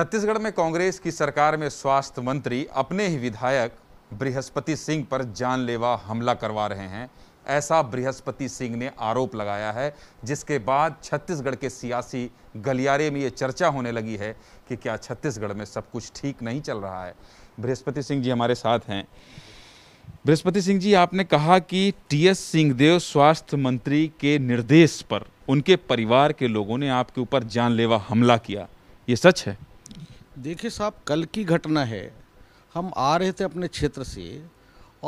छत्तीसगढ़ में कांग्रेस की सरकार में स्वास्थ्य मंत्री अपने ही विधायक बृहस्पति सिंह पर जानलेवा हमला करवा रहे हैं ऐसा बृहस्पति सिंह ने आरोप लगाया है जिसके बाद छत्तीसगढ़ के सियासी गलियारे में ये चर्चा होने लगी है कि क्या छत्तीसगढ़ में सब कुछ ठीक नहीं चल रहा है बृहस्पति सिंह जी हमारे साथ हैं बृहस्पति सिंह जी आपने कहा कि टी एस सिंहदेव स्वास्थ्य मंत्री के निर्देश पर उनके परिवार के लोगों ने आपके ऊपर जानलेवा हमला किया ये सच है देखिए साहब कल की घटना है हम आ रहे थे अपने क्षेत्र से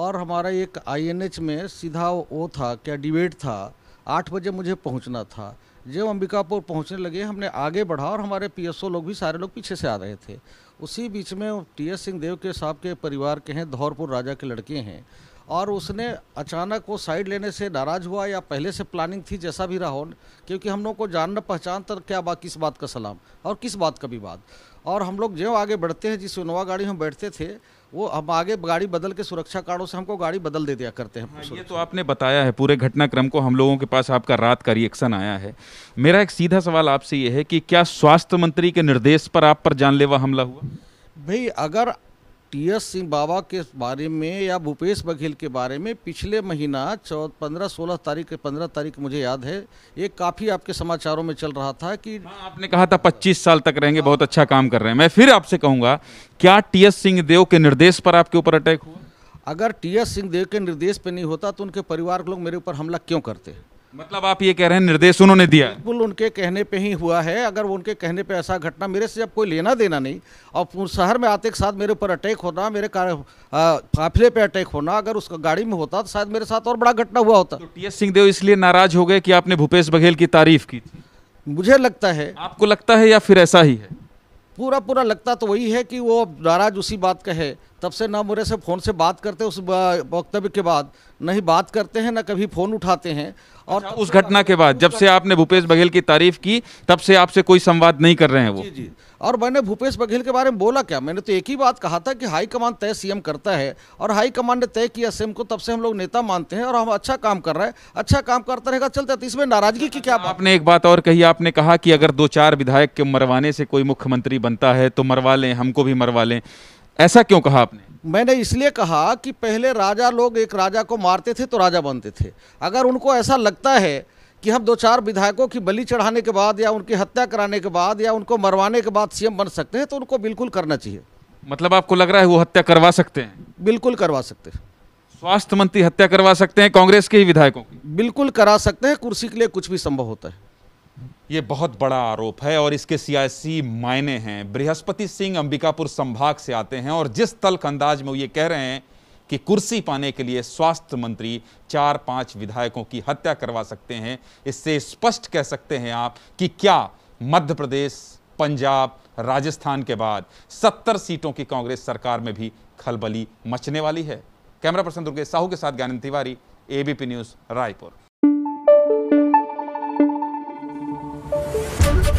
और हमारा एक आईएनएच में सीधा वो था क्या डिबेट था आठ बजे मुझे पहुंचना था जब अंबिकापुर पहुंचने लगे हमने आगे बढ़ा और हमारे पीएसओ लोग भी सारे लोग पीछे से आ रहे थे उसी बीच में टी एस सिंह देव के साहब के परिवार के हैं धौरपुर राजा के लड़के हैं और उसने अचानक वो साइड लेने से नाराज़ हुआ या पहले से प्लानिंग थी जैसा भी रहा हो क्योंकि हम लोग को जानना पहचान तर तो क्या बात किस बात का सलाम और किस बात का भी बात और हम लोग जो आगे बढ़ते हैं जिस इनोवा गाड़ी हम बैठते थे वो हम आगे गाड़ी बदल के सुरक्षा कार्डों से हमको गाड़ी बदल दे दिया करते हैं हाँ, ये तो आपने बताया है पूरे घटनाक्रम को हम लोगों के पास आपका रात का रिएक्शन आया है मेरा एक सीधा सवाल आपसे ये है कि क्या स्वास्थ्य मंत्री के निर्देश पर आप पर जानलेवा हमला हुआ भाई अगर टी एस सिंह बाबा के बारे में या भूपेश बघेल के बारे में पिछले महीना चौ पंद्रह सोलह तारीख पंद्रह तारीख मुझे याद है ये काफ़ी आपके समाचारों में चल रहा था कि हाँ, आपने कहा था पच्चीस साल तक रहेंगे बहुत अच्छा काम कर रहे हैं मैं फिर आपसे कहूँगा क्या टी एस सिंह देव के निर्देश पर आपके ऊपर अटैक हुआ अगर टी एस सिंह देव के निर्देश पर नहीं होता तो उनके परिवार के लोग मेरे ऊपर हमला क्यों करते हैं मतलब आप ये कह रहे हैं निर्देश उन्होंने दिया बिल्कुल उनके कहने पे ही हुआ है अगर उनके कहने पे ऐसा घटना मेरे से जब कोई लेना देना नहीं और शहर में आते के साथ मेरे ऊपर अटैक होना मेरे काफिले पे अटैक होना अगर उसका गाड़ी में होता तो शायद मेरे साथ और बड़ा घटना हुआ होता तो टी एस सिंहदेव इसलिए नाराज हो गए कि आपने भूपेश बघेल की तारीफ की मुझे लगता है आपको लगता है या फिर ऐसा ही है पूरा पूरा लगता तो वही है कि वो नाराज उसी बात का है तब से ना मुरे से फ़ोन से बात करते उस वक्तव्य के बाद नहीं बात करते हैं ना कभी फ़ोन उठाते हैं और अच्छा, उस घटना के बाद जब से आपने भूपेश बघेल की तारीफ की तब से आपसे कोई संवाद नहीं कर रहे हैं वो जी जी और मैंने भूपेश बघेल के बारे में बोला क्या मैंने तो एक ही बात कहा था कि हाई कमान तय सीएम करता है और हाई कमान ने तय किया सीएम को तब से हम लोग नेता मानते हैं और हम अच्छा काम कर रहे हैं अच्छा काम करता रहेगा चलता तो इसमें नाराजगी की क्या आपने एक बात और कही आपने कहा कि अगर दो चार विधायक के मरवाने से कोई मुख्यमंत्री बनता है तो मरवा लें हमको भी मरवा लें ऐसा क्यों कहा आपने मैंने इसलिए कहा कि पहले राजा लोग एक राजा को मारते थे तो राजा बनते थे अगर उनको ऐसा लगता है कि हम दो चार विधायकों की बलि चढ़ाने के बाद या उनकी हत्या कराने के बाद या उनको मरवाने के बाद सीएम बन सकते हैं तो उनको बिल्कुल करना चाहिए मतलब आपको लग रहा है वो हत्या करवा सकते हैं बिल्कुल करवा सकते हैं स्वास्थ्य मंत्री हत्या करवा सकते हैं कांग्रेस के ही विधायकों की बिल्कुल करा सकते हैं कुर्सी के लिए कुछ भी संभव होता है ये बहुत बड़ा आरोप है और इसके सियासी मायने हैं बृहस्पति सिंह अंबिकापुर संभाग से आते हैं और जिस तल्ख अंदाज में वो ये कह रहे हैं कि कुर्सी पाने के लिए स्वास्थ्य मंत्री चार पांच विधायकों की हत्या करवा सकते हैं इससे स्पष्ट कह सकते हैं आप कि क्या मध्य प्रदेश पंजाब राजस्थान के बाद सत्तर सीटों की कांग्रेस सरकार में भी खलबली मचने वाली है कैमरा पर्सन दुर्गेश साहू के साथ ज्ञानन तिवारी एबीपी न्यूज रायपुर